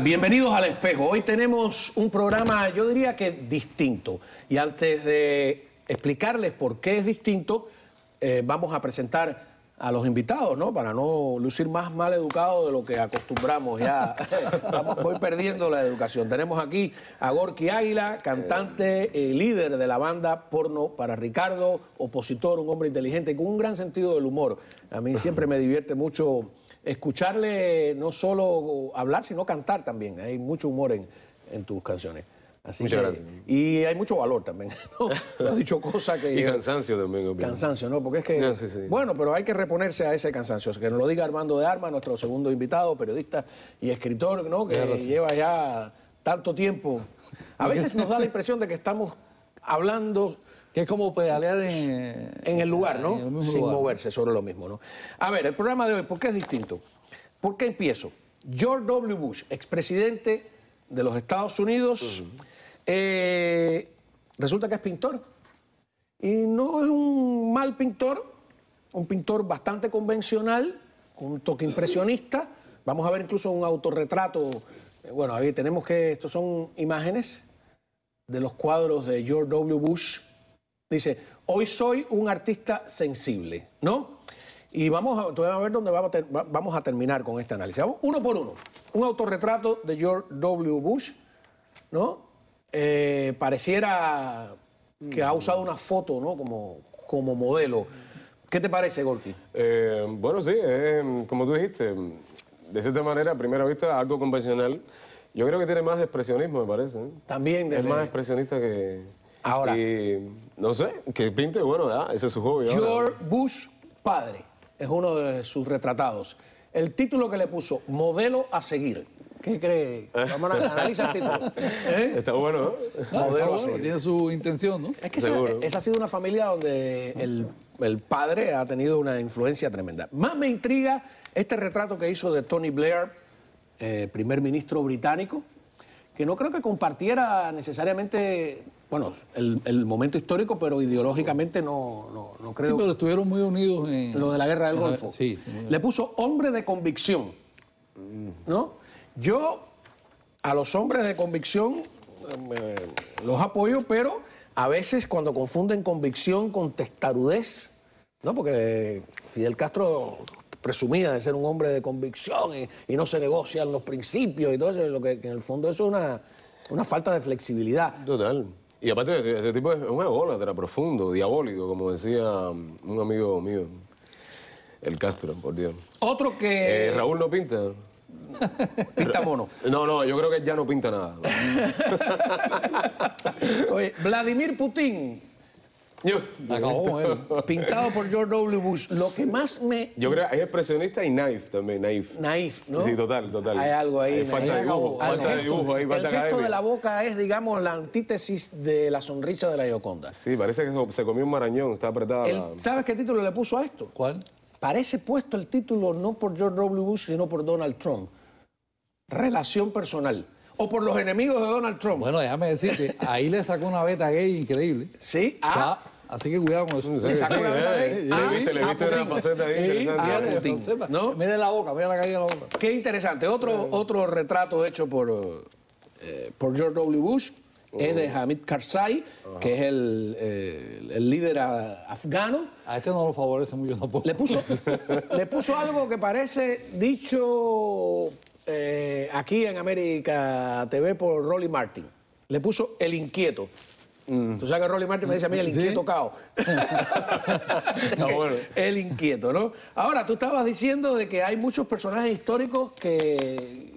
Bienvenidos al espejo. Hoy tenemos un programa, yo diría que distinto. Y antes de explicarles por qué es distinto, eh, vamos a presentar a los invitados, ¿no? Para no lucir más mal educado de lo que acostumbramos ya. Vamos, voy perdiendo la educación. Tenemos aquí a Gorky Águila, cantante, líder de la banda Porno para Ricardo, opositor, un hombre inteligente con un gran sentido del humor. A mí siempre me divierte mucho escucharle no solo hablar, sino cantar también. Hay mucho humor en, en tus canciones. Muchas gracias. Y hay mucho valor también. Has dicho cosas que. y cansancio también, Cansancio, ¿no? Porque es que. Bueno, pero hay que reponerse a ese cansancio. que nos lo diga Armando de Arma, nuestro segundo invitado, periodista y escritor, ¿no? Que lleva ya tanto tiempo. A veces nos da la impresión de que estamos hablando que es como pedalear en, en el lugar, ¿no? Sin moverse sobre lo mismo, ¿no? A ver, el programa de hoy, ¿por qué es distinto? ¿Por qué empiezo? George W. Bush, expresidente de los Estados Unidos, eh, resulta que es pintor. Y no es un mal pintor, un pintor bastante convencional, un toque impresionista. Vamos a ver incluso un autorretrato. Eh, bueno, ahí tenemos que, estos son imágenes de los cuadros de George W. Bush Dice, hoy soy un artista sensible, ¿no? Y vamos a, ver dónde vamos a, terminar con este análisis. Uno por uno. Un autorretrato de George W. Bush, ¿no? Eh, pareciera que ha usado una foto, ¿no? Como, como modelo. ¿Qué te parece, Gorky? Eh, bueno, sí, como tú dijiste, de cierta manera, a primera vista, algo convencional. Yo creo que tiene más expresionismo, me parece. También. De es más expresionista que... Ahora. Y, eh, no sé, que pinte, bueno, ese es su hobby. George Bush, padre, es uno de sus retratados. El título que le puso, modelo a seguir. ¿Qué cree? Vamos a analizar el título. ¿Eh? Está bueno, ¿no? ¿eh? Ah, modelo Tiene su intención, ¿no? Es que esa, ha sido una familia donde el, padre ha tenido una influencia tremenda. Más me intriga este retrato que hizo de Tony Blair, primer ministro británico, que no creo que compartiera necesariamente bueno, el, momento histórico, pero ideológicamente no, no, creo. Sí, pero estuvieron muy unidos en. Lo de la guerra del Golfo. Sí, Le puso hombre de convicción. ¿No? Yo a los hombres de convicción eh, los apoyo, pero a veces cuando confunden convicción con testarudez, ¿no? Porque Fidel Castro presumía de ser un hombre de convicción y, no se negocian los principios y todo eso, lo que, en el fondo eso es una, una falta de flexibilidad. Total. Y aparte, este tipo es un ególatra profundo, diabólico, como decía un amigo mío, el Castro, por Dios. Otro que... Eh, Raúl no pinta. pinta mono. No, no, yo creo que ya no pinta nada. Oye, Vladimir Putin Pintado por George W. Bush. Lo que más me. Yo creo hay expresionista y naif también, naif. Naif, ¿no? Sí, total, total. Hay algo ahí. falta de dibujo, falta de dibujo ahí, El gesto de la boca es, digamos, la antítesis de la sonrisa de la Yoconda. Sí, parece que se comió un marañón, está apretada. ¿Sabes qué título le puso a esto? ¿Cuál? Parece puesto el título no por George W. Bush, sino por Donald Trump. Relación personal o por los enemigos de Donald Trump. Bueno, déjame decirte, ahí le sacó una beta gay increíble. Sí, ah, Así que cuidado con eso. Eh, eh, le ah, Le ah, viste, una faceta ahí interesante. Ah, mira la boca, mira la caída de la boca. Qué interesante. Otro, eh, otro retrato hecho por, por George W. Bush es de oh. Hamid Karzai, que es el, el líder afgano. A este no lo favorece mucho tampoco. Le puso, le puso algo que parece dicho aquí en América TV por Rolly Martin. Le puso el inquieto. Mm. Tú sabes que Rolly Martin me dice a mí el inquieto ¿Sí? El inquieto, ¿no? Ahora, tú estabas diciendo de que hay muchos personajes históricos que,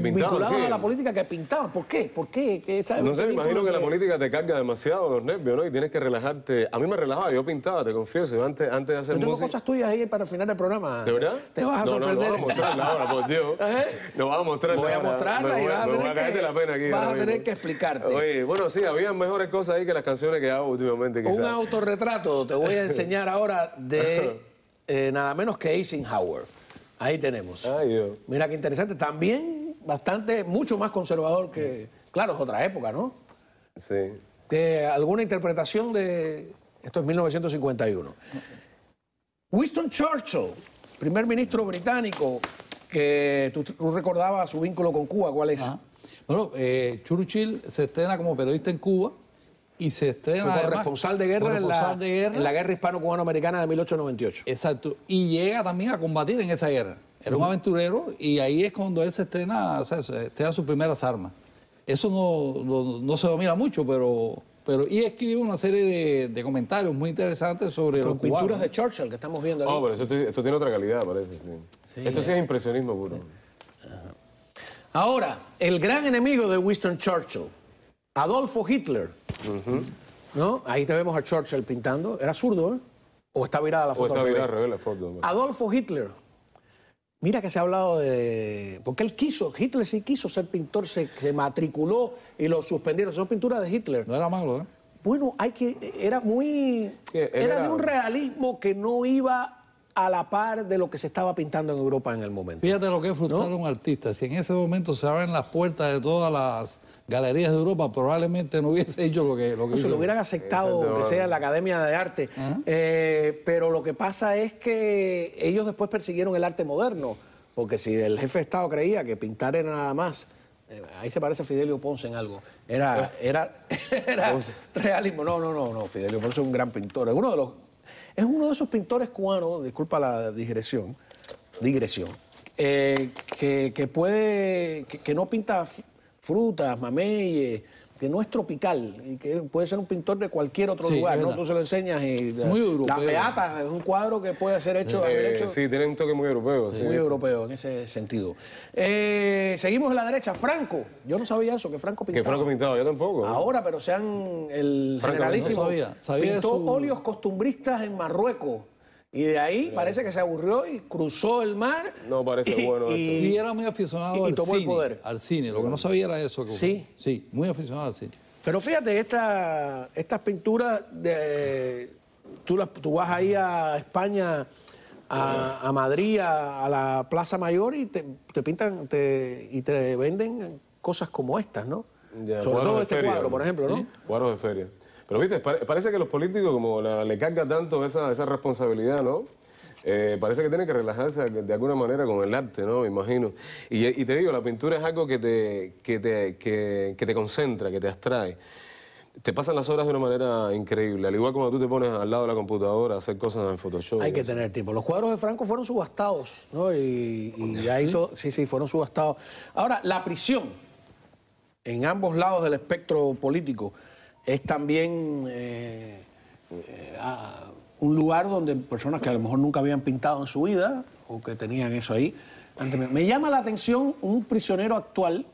que a la política que pintaban. ¿Por qué? ¿Por qué? no sé, me imagino que, la política te carga demasiado los nervios, ¿no? Y tienes que relajarte. A mí me relajaba, yo pintaba, te confieso. antes, antes de hacer yo tengo cosas tuyas ahí para el final del programa. ¿De verdad? Te vas a no, sorprender. No, ¿Eh? lo vamos a mostrar ahora, por Dios. ¿Eh? vas a mostrarla Voy a mostrarla ahora. y vas a tener La pena aquí vas a tener que explicarte. Oye, bueno, sí, había mejores cosas ahí que las canciones que hago últimamente, quizás. Un autorretrato te voy a enseñar ahora de ah. eh, nada menos que Eisenhower. Ahí tenemos. Ay, Dios. Mira qué interesante. También bastante, mucho más conservador que, claro, es otra época, ¿no? Sí. De alguna interpretación de, esto es 1951. Winston Churchill, primer ministro británico, que tú, recordabas su vínculo con Cuba, ¿cuál es? Bueno, eh, Churchill se estrena como periodista en Cuba y se estrena como Como de guerra, en la, de guerra en la guerra hispano-cubano-americana de 1898. Exacto, y llega también a combatir en esa guerra. Era un aventurero y ahí es cuando él se estrena, o estrena sus primeras armas. Eso no, no, se domina mucho, pero, pero y escribe una serie de, comentarios muy interesantes sobre Con los pinturas de Churchill que estamos viendo ahí. pero esto, tiene otra calidad, parece, esto sí eh. es impresionismo puro. Ahora, el gran enemigo de Winston Churchill, Adolfo Hitler. ¿No? Ahí te vemos a Churchill pintando. Era zurdo, ¿eh? ¿O está virada la foto? O está virada la foto. Adolfo Hitler, Mira que se ha hablado de... Porque él quiso, Hitler sí quiso ser pintor, se, matriculó y lo suspendieron. Son pinturas de Hitler. No era malo, ¿eh? Bueno, hay que... Era muy... era de un realismo que no iba a la par de lo que se estaba pintando en Europa en el momento. Fíjate lo que es frustrar un artista. Si en ese momento se abren las puertas de todas las galerías de Europa, probablemente no hubiese hecho lo que, lo que Se lo hubieran aceptado, aunque sea en la Academia de Arte. Eh, pero lo que pasa es que ellos después persiguieron el arte moderno. Porque si el jefe de Estado creía que pintar era nada más eh, ahí se parece a Fidelio Ponce en algo. Era, ah. era, realismo. No, no, no, no. Fidelio Ponce es un gran pintor. Es uno de los es uno de esos pintores cubanos, disculpa la digresión, digresión, eh, que, que, puede, que no pinta frutas, mameyes que no es tropical y que puede ser un pintor de cualquier otro lugar, ¿no? Tú se lo enseñas y... La peata es un cuadro que puede ser hecho... Eh, sí, tiene un toque muy europeo. muy europeo en ese sentido. Eh, seguimos en la derecha, Franco. Yo no sabía eso, que Franco pintaba. Que Franco pintaba, yo tampoco. Ahora, pero sean el generalísimo... Pintó óleos costumbristas en Marruecos. Y de ahí parece que se aburrió y cruzó el mar. No parece bueno. Y, sí, era muy aficionado al y tomó cine, el poder. Al cine, lo que no sabía era eso. sí. Sí, muy aficionado al cine. Pero fíjate, estas pinturas, tú, vas ahí a España, a, Madrid, a, la Plaza Mayor y te, pintan y te venden cosas como estas, ¿no? Sobre todo este cuadro, por ejemplo, ¿no? Cuadros de feria. Pero viste, parece que los políticos, como le carga tanto esa, responsabilidad, ¿no? Eh, parece que tienen que relajarse de alguna manera con el arte, ¿no? Me imagino. Y, eh, te digo, la pintura es algo que te, concentra, que te abstrae te pasan las horas de una manera increíble. Al igual como tú te pones al lado de la computadora a hacer cosas en Photoshop. Hay que tener tiempo. Los cuadros de Franco fueron subastados, ¿no? Y, y ahí sí, sí, fueron subastados. Ahora, la prisión en ambos lados del espectro político es también eh, eh, un lugar donde personas que a lo mejor nunca habían pintado en su vida o que tenían eso ahí. Me llama la atención un prisionero actual,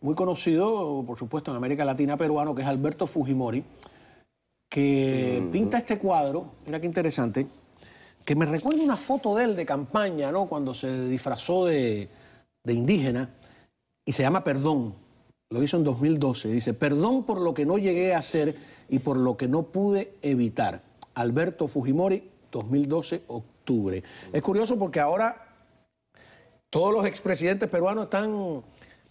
muy conocido, por supuesto, en América Latina peruano, que es Alberto Fujimori, que mm. pinta este cuadro, mira qué interesante, que me recuerda una foto de él de campaña, ¿no? Cuando se disfrazó de indígena, y se llama Perdón lo hizo en 2012, dice, perdón por lo que no llegué a hacer y por lo que no pude evitar. Alberto Fujimori, 2012, octubre. Es curioso porque ahora todos los expresidentes peruanos están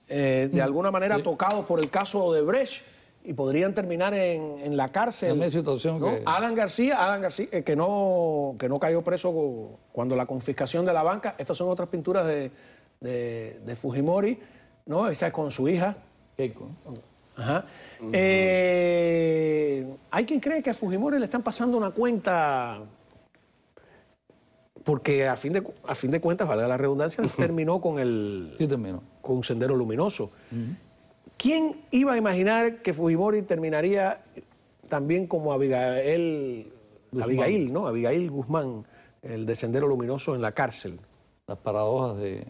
eh, de alguna manera tocados por el caso de Brecht y podrían terminar en, la cárcel. La situación Alan García, Alan García eh, que, no, no cayó preso cuando la confiscación de la banca, estas son otras pinturas de, de Fujimori, ¿no? esa es con su hija, Eco, Ajá. Eh, hay quien cree que a Fujimori le están pasando una cuenta porque a fin de, a fin de cuentas, valga la redundancia, terminó con el sí, terminó. con Sendero Luminoso. ¿Quién iba a imaginar que Fujimori terminaría también como Abigail, Guzmán. Abigail, ¿no? Abigail Guzmán, el de Sendero Luminoso en la cárcel? Las paradojas de,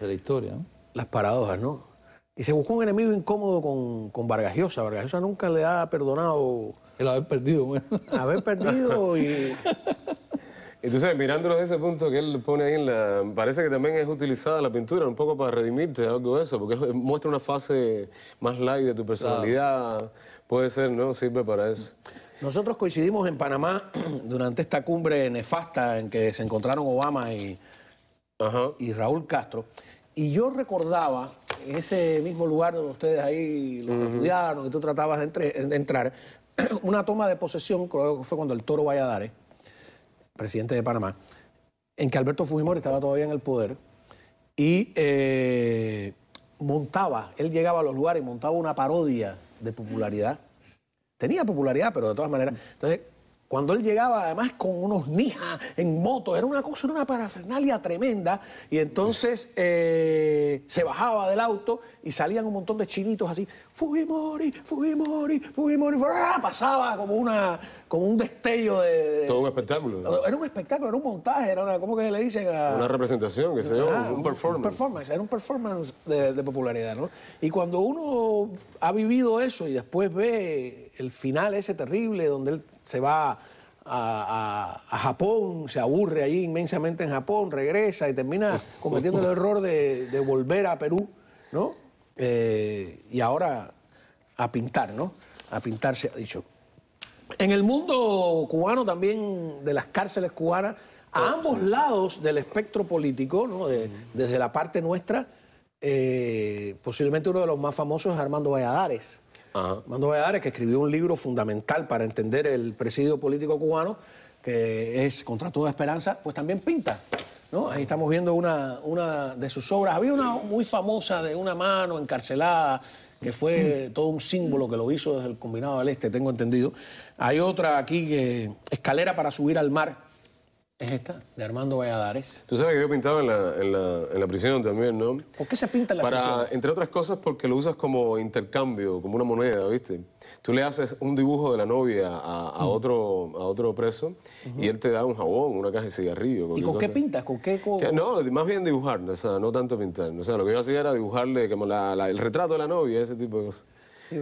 la historia. Las paradojas, ¿no? Y se buscó un enemigo incómodo con, con Vargas Llosa. Vargas nunca le ha perdonado... El haber perdido, bueno. Haber perdido y... Entonces, mirándolo desde ese punto que él pone ahí Parece que también es utilizada la pintura un poco para redimirte, algo de eso, porque muestra una fase más light de tu personalidad. Puede ser, ¿no? Sirve para eso. Nosotros coincidimos en Panamá durante esta cumbre nefasta en que se encontraron Obama y, Ajá. y Raúl Castro. Y yo recordaba en ese mismo lugar donde ustedes ahí lo estudiaron y tú tratabas de, entrar, una toma de posesión, creo que fue cuando el Toro Valladares, presidente de Panamá, en que Alberto Fujimori estaba todavía en el poder y eh, montaba, él llegaba a los lugares y montaba una parodia de popularidad. Tenía popularidad, pero de todas maneras. Entonces, cuando él llegaba, además, con unos nijas en moto, era una cosa, era una parafernalia tremenda. Y entonces eh, se bajaba del auto y salían un montón de chinitos así, Fujimori, Fujimori, Fujimori, pasaba como una como un destello de, Todo un espectáculo. Era un espectáculo, era un montaje, era una, ¿cómo que le dicen? A... Una representación, qué sé yo, ah, un, performance. Un performance, era un performance de, de popularidad, ¿no? Y cuando uno ha vivido eso y después ve el final ese terrible donde él se va a, Japón, se aburre ahí inmensamente en Japón, regresa y termina cometiendo el error de, volver a Perú, ¿no? Eh, y ahora a pintar, ¿no? A pintarse, ha dicho. En el mundo cubano también, de las cárceles cubanas, a oh, ambos lados del espectro político, ¿no? desde la parte nuestra, eh, posiblemente uno de los más famosos es Armando Valladares, Mando Valladares, que escribió un libro fundamental para entender el presidio político cubano, que es Contra toda esperanza, pues también pinta. ¿no? Ahí estamos viendo una, una de sus obras. Había una muy famosa de una mano encarcelada, que fue todo un símbolo que lo hizo desde el Combinado del Este, tengo entendido. Hay otra aquí, que, Escalera para subir al mar, es esta, de Armando Valladares. Tú sabes que yo pintaba en la, en la, en la prisión también, ¿no? ¿Por qué se pinta en la Para, Entre otras cosas porque lo usas como intercambio, como una moneda, ¿viste? Tú le haces un dibujo de la novia a, otro, a otro preso y él te da un jabón, una caja de cigarrillo. ¿Y con qué pintas? ¿Con qué? No, más bien dibujar, o sea, no tanto pintar. O sea, lo que yo hacía era dibujarle como la, el retrato de la novia, ese tipo de cosas y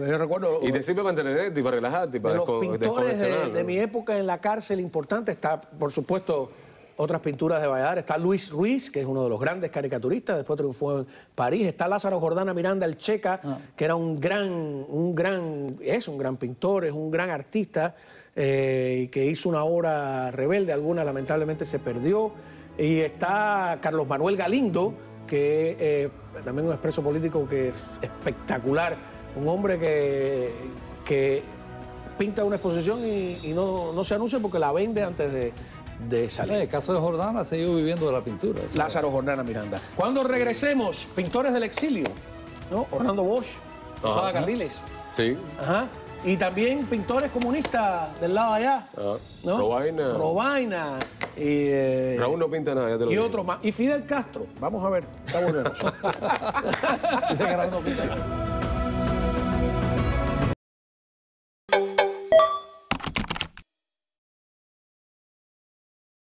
te eh, sirve para para relajarte. Para de los pintores de, mi época en la cárcel importante está, por supuesto, otras pinturas de Valladolid. Está Luis Ruiz, que es uno de los grandes caricaturistas, después triunfó en París. Está Lázaro Jordana Miranda, el checa, ah. que era un gran, un gran, es un gran pintor, es un gran artista, eh, ...y que hizo una obra rebelde, alguna lamentablemente se perdió. Y está Carlos Manuel Galindo, que eh, también un expreso político que es espectacular un hombre que, pinta una exposición y, no, se anuncia porque la vende antes de, salir. el eh, caso de Jordana ha seguido viviendo de la pintura. Lázaro Jordana Miranda. Cuando regresemos, pintores del exilio, ¿no? Orlando Bosch, Rosada Carriles. Sí. Ajá. Y también pintores comunistas del lado de allá. Ah, Robaina. Robaina. Eh, Raúl no pinta nada, te Y otros más. Y Fidel Castro. Vamos a ver. Está bueno. Dice que Raúl no pinta